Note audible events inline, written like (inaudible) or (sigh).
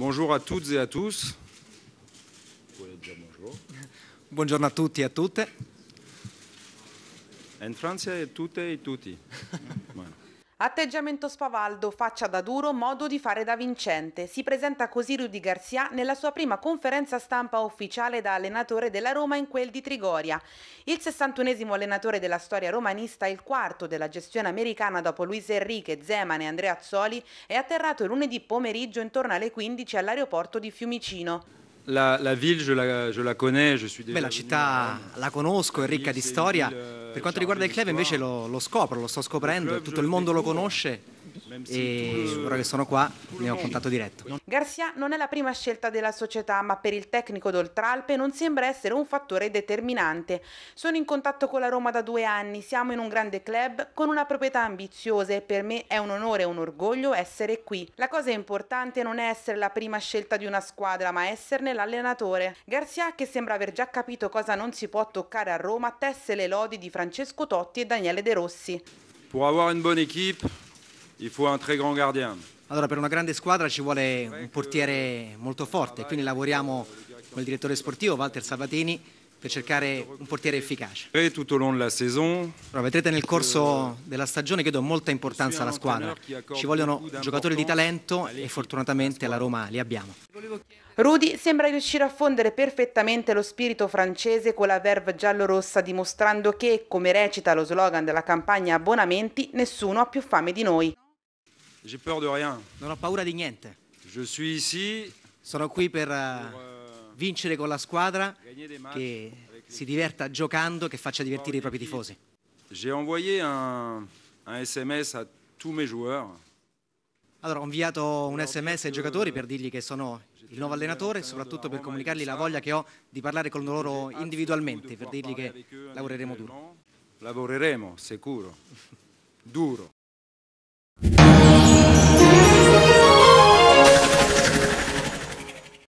Bonjour à toutes et à tous. Buongiorno a tutti e a tutte. In Francia è tutte e tutti. (laughs) Atteggiamento spavaldo, faccia da duro, modo di fare da vincente. Si presenta così Rudy Garcia nella sua prima conferenza stampa ufficiale da allenatore della Roma in quel di Trigoria. Il 61esimo allenatore della storia romanista il quarto della gestione americana dopo Luis Enrique, Zeman e Andrea Azzoli è atterrato lunedì pomeriggio intorno alle 15 all'aeroporto di Fiumicino. La, la, ville, je la, je la, connais, je suis déjà... Beh, la città la conosco, è ricca di storia per quanto riguarda il club diciamo, invece lo, lo scopro, lo sto scoprendo, tutto il mondo lo conosce e ora che sono qua ne ho contatto diretto. Garcia non è la prima scelta della società, ma per il tecnico d'Oltralpe non sembra essere un fattore determinante. Sono in contatto con la Roma da due anni, siamo in un grande club con una proprietà ambiziosa e per me è un onore e un orgoglio essere qui. La cosa importante non è essere la prima scelta di una squadra, ma esserne l'allenatore. Garcia, che sembra aver già capito cosa non si può toccare a Roma, tesse le lodi di Francesco Totti e Daniele De Rossi. Pour avere una buona équipe, il faut un très grand gardien. Allora, per una grande squadra ci vuole un portiere molto forte, quindi lavoriamo con il direttore sportivo Walter Sabatini per cercare un portiere efficace. Però vedrete nel corso della stagione che do molta importanza alla squadra. Ci vogliono giocatori di talento e fortunatamente alla Roma li abbiamo. Rudy sembra riuscire a fondere perfettamente lo spirito francese con la verve giallo-rossa, dimostrando che, come recita lo slogan della campagna Abbonamenti, nessuno ha più fame di noi. J'ai peur de rien. Non ho paura di niente. Je suis ici Sono qui per eh, euh, vincere con la squadra, che si diverta giocando, che faccia divertire i propri tifosi. J'ai envoyé un, un SMS à tous mes joueurs. Allora, ho inviato un sms ai giocatori per dirgli che sono il nuovo allenatore e soprattutto per comunicargli la voglia che ho di parlare con loro individualmente, per dirgli che lavoreremo duro. Lavoreremo, sicuro. Duro.